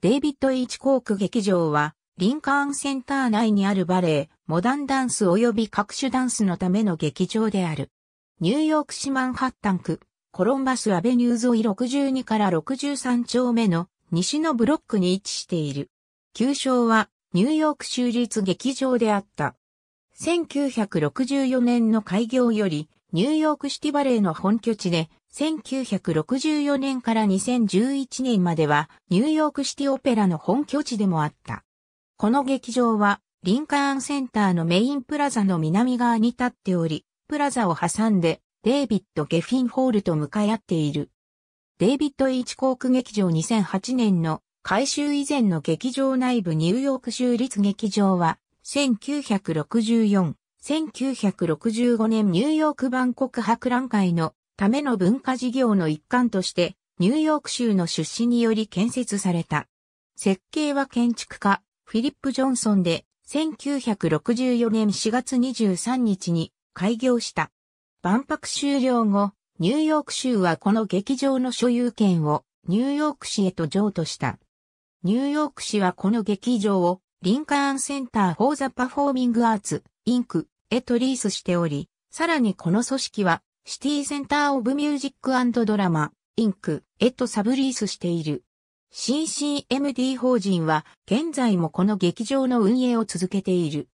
デイビッド・イーチ・コーク劇場は、リンカーンセンター内にあるバレエ、モダンダンス及び各種ダンスのための劇場である。ニューヨーク市マンハッタン区、コロンバスアベニュー沿い62から63丁目の西のブロックに位置している。旧称はニューヨーク州立劇場であった。1964年の開業よりニューヨークシティバレーの本拠地で、1964年から2011年までは、ニューヨークシティオペラの本拠地でもあった。この劇場は、リンカーンセンターのメインプラザの南側に立っており、プラザを挟んで、デイビッド・ゲフィンホールと向かい合っている。デイビッド・イーチコーク劇場2008年の改修以前の劇場内部ニューヨーク州立劇場は1964 1965年ニューヨーク万国博覧会のための文化事業の一環として、ニューヨーク州の出資により建設された。設計は建築家、フィリップ・ジョンソンで、1964年4月23日に開業した。万博終了後、ニューヨーク州はこの劇場の所有権をニューヨーク市へと譲渡した。ニューヨーク市はこの劇場をリンカーンセンター・フォー・ザ・パフォーミング・アーツ、インクへとリースしており、さらにこの組織は、シティセンターオブミュージックドラマ、インク、へとサブリースしている。CCMD 法人は、現在もこの劇場の運営を続けている。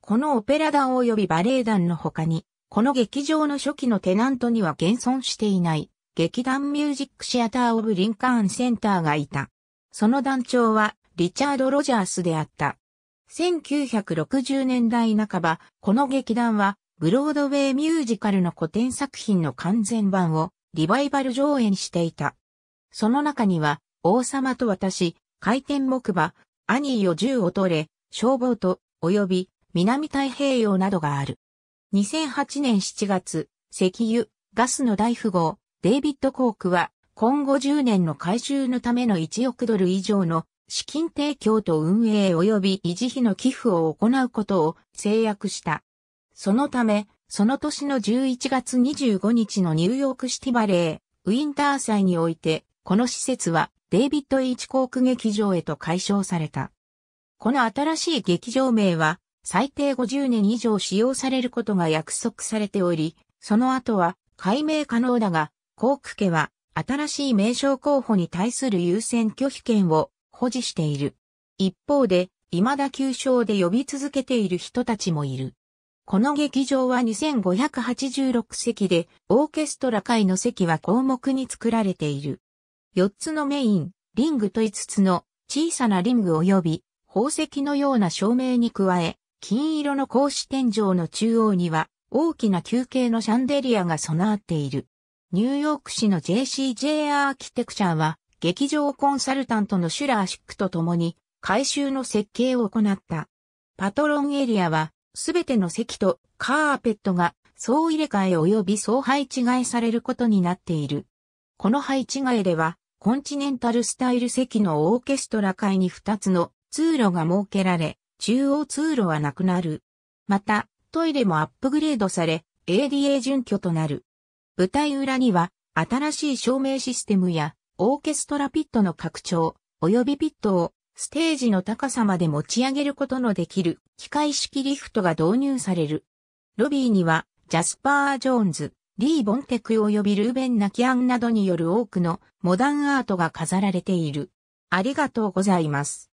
このオペラ団及びバレエ団の他に、この劇場の初期のテナントには現存していない、劇団ミュージックシアターオブリンカーンセンターがいた。その団長は、リチャード・ロジャースであった。1960年代半ば、この劇団は、ブロードウェイミュージカルの古典作品の完全版をリバイバル上演していた。その中には、王様と私、回転木馬、アニーよ銃を取れ、消防と、及び、南太平洋などがある。2008年7月、石油、ガスの大富豪、デイビッド・コークは、今後10年の回収のための1億ドル以上の資金提供と運営及び維持費の寄付を行うことを制約した。そのため、その年の11月25日のニューヨークシティバレー、ウィンター祭において、この施設はデイビッド・イーチコーク劇場へと解消された。この新しい劇場名は、最低50年以上使用されることが約束されており、その後は解明可能だが、コーク家は新しい名称候補に対する優先拒否権を保持している。一方で、未だ旧称で呼び続けている人たちもいる。この劇場は2586席で、オーケストラ界の席は項目に作られている。4つのメイン、リングと5つの小さなリング及び宝石のような照明に加え、金色の格子天井の中央には大きな球形のシャンデリアが備わっている。ニューヨーク市の JCJ アーキテクチャは劇場コンサルタントのシュラーシックと共に改修の設計を行った。パトロンエリアはすべての席とカーペットが総入れ替え及び総配置替えされることになっている。この配置替えではコンチネンタルスタイル席のオーケストラ会に2つの通路が設けられ、中央通路はなくなる。また、トイレもアップグレードされ、ADA 準拠となる。舞台裏には、新しい照明システムやオーケストラピットの拡張、及びピットをステージの高さまで持ち上げることのできる機械式リフトが導入される。ロビーにはジャスパー・ジョーンズ、リー・ボンテク及びルーベン・ナキアンなどによる多くのモダンアートが飾られている。ありがとうございます。